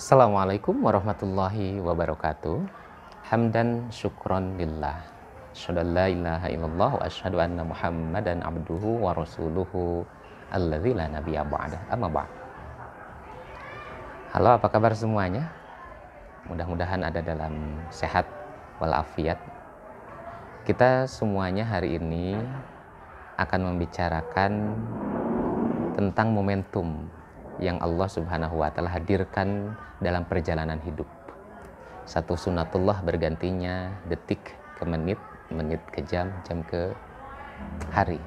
Assalamualaikum warahmatullahi wabarakatuh. Hamdan syukron lillah. Asyhadu an la ilaha illallah wa asyhadu anna Muhammadan abduhu wa rasuluhu alladzi la nabiyya ba'da. Amma ba'd. Halo, apa kabar semuanya? Mudah-mudahan ada dalam sehat walafiat. Kita semuanya hari ini akan membicarakan tentang momentum yang Allah Subhanahu wa taala hadirkan dalam perjalanan hidup. Satu sunatullah bergantinya detik ke menit, menit ke jam, jam ke hari.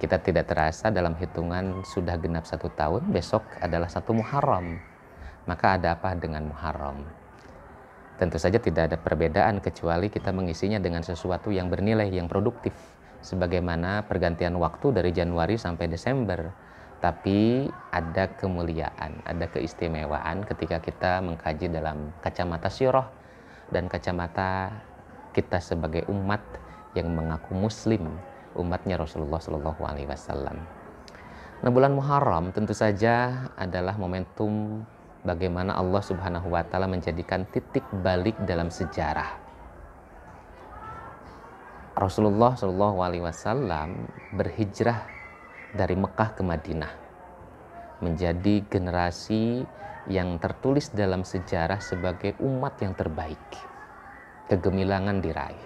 Kita tidak terasa dalam hitungan sudah genap satu tahun, besok adalah satu Muharram. Maka ada apa dengan Muharram? Tentu saja tidak ada perbedaan kecuali kita mengisinya dengan sesuatu yang bernilai, yang produktif. Sebagaimana pergantian waktu dari Januari sampai Desember tapi ada kemuliaan, ada keistimewaan ketika kita mengkaji dalam kacamata Syuroh dan kacamata kita sebagai umat yang mengaku muslim, umatnya Rasulullah Shallallahu alaihi wasallam. Nah, bulan Muharram tentu saja adalah momentum bagaimana Allah Subhanahu wa taala menjadikan titik balik dalam sejarah. Rasulullah Shallallahu alaihi wasallam berhijrah dari Mekah ke Madinah menjadi generasi yang tertulis dalam sejarah sebagai umat yang terbaik. Kegemilangan diraih.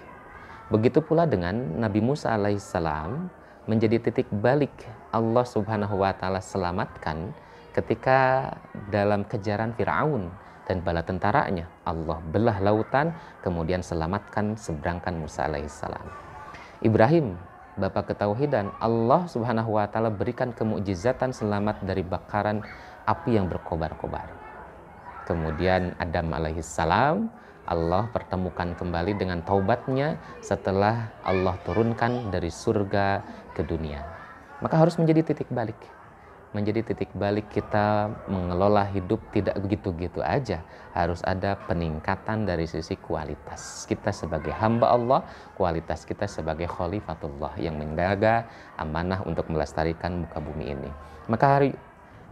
Begitu pula dengan Nabi Musa alaihissalam menjadi titik balik Allah subhanahu wa ta'ala selamatkan ketika dalam kejaran Fir'aun dan bala tentaranya Allah belah lautan kemudian selamatkan seberangkan Musa alaihissalam Ibrahim Bapak ketahui dan Allah Subhanahu wa taala berikan kemujizatan selamat dari bakaran api yang berkobar-kobar. Kemudian Adam salam Allah pertemukan kembali dengan taubatnya setelah Allah turunkan dari surga ke dunia. Maka harus menjadi titik balik menjadi titik balik kita mengelola hidup tidak begitu-gitu aja. Harus ada peningkatan dari sisi kualitas kita sebagai hamba Allah, kualitas kita sebagai khalifatullah yang menjaga amanah untuk melestarikan muka bumi ini. Maka hari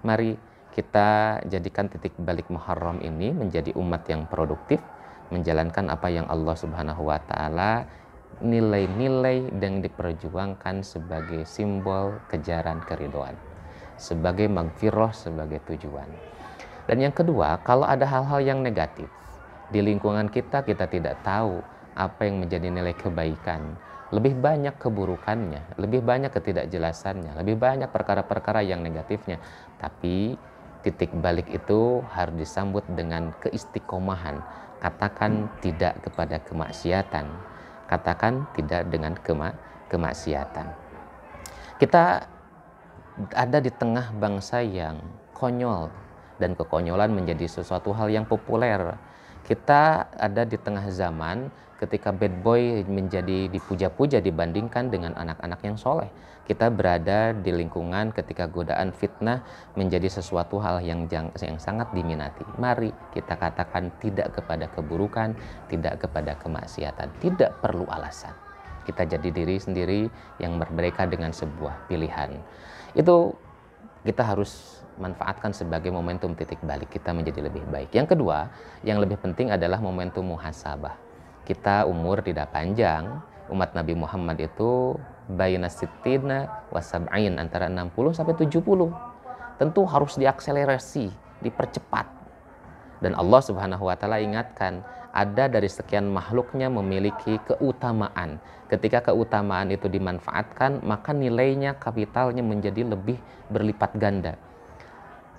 mari kita jadikan titik balik Muharram ini menjadi umat yang produktif, menjalankan apa yang Allah Subhanahu wa taala nilai-nilai yang diperjuangkan sebagai simbol kejaran keridoan sebagai magfirah sebagai tujuan. Dan yang kedua, kalau ada hal-hal yang negatif di lingkungan kita kita tidak tahu apa yang menjadi nilai kebaikan, lebih banyak keburukannya, lebih banyak ketidakjelasannya, lebih banyak perkara-perkara yang negatifnya. Tapi titik balik itu harus disambut dengan keistiqomahan. Katakan tidak kepada kemaksiatan. Katakan tidak dengan kema kemaksiatan. Kita ada di tengah bangsa yang konyol dan kekonyolan menjadi sesuatu hal yang populer. Kita ada di tengah zaman ketika bad boy menjadi dipuja-puja dibandingkan dengan anak-anak yang soleh. Kita berada di lingkungan ketika godaan fitnah menjadi sesuatu hal yang, jang, yang sangat diminati. Mari kita katakan tidak kepada keburukan, tidak kepada kemaksiatan, tidak perlu alasan. Kita jadi diri sendiri yang merdeka dengan sebuah pilihan itu kita harus manfaatkan sebagai momentum titik balik kita menjadi lebih baik. Yang kedua, yang lebih penting adalah momentum muhasabah. Kita umur tidak panjang, umat Nabi Muhammad itu sitina wasab'in antara 60 sampai 70. Tentu harus diakselerasi, dipercepat. Dan Allah Subhanahu wa taala ingatkan ada dari sekian makhluknya memiliki keutamaan. Ketika keutamaan itu dimanfaatkan, maka nilainya kapitalnya menjadi lebih berlipat ganda.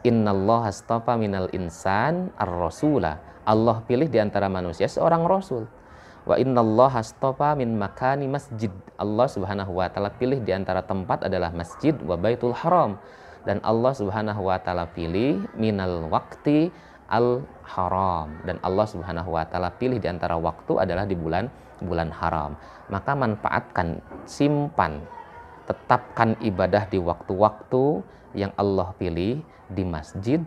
Innallaha astafa minal insan ar-rasula. Allah pilih di antara manusia seorang rasul. Wa innallaha astafa min makani masjid. Allah Subhanahu wa taala pilih di antara tempat adalah masjid wa Baitul Haram. Dan Allah Subhanahu wa taala pilih minal wakti al-haram dan Allah Subhanahu wa taala pilih di antara waktu adalah di bulan bulan haram. Maka manfaatkan, simpan, tetapkan ibadah di waktu-waktu yang Allah pilih di masjid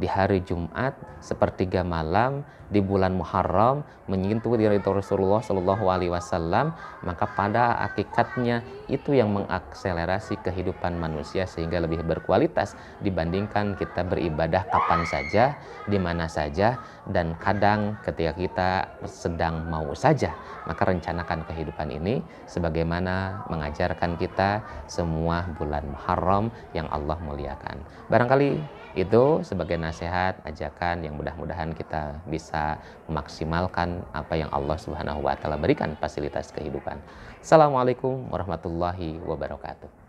di hari Jumat sepertiga malam di bulan Muharram menyentuh diri Rasulullah Shallallahu Alaihi Wasallam maka pada hakikatnya itu yang mengakselerasi kehidupan manusia sehingga lebih berkualitas dibandingkan kita beribadah kapan saja di mana saja dan kadang ketika kita sedang mau saja maka rencanakan kehidupan ini sebagaimana mengajarkan kita semua bulan Muharram yang Allah muliakan barangkali itu sebagai nasihat, ajakan yang mudah-mudahan kita bisa memaksimalkan apa yang Allah Subhanahu wa taala berikan fasilitas kehidupan. Assalamualaikum warahmatullahi wabarakatuh.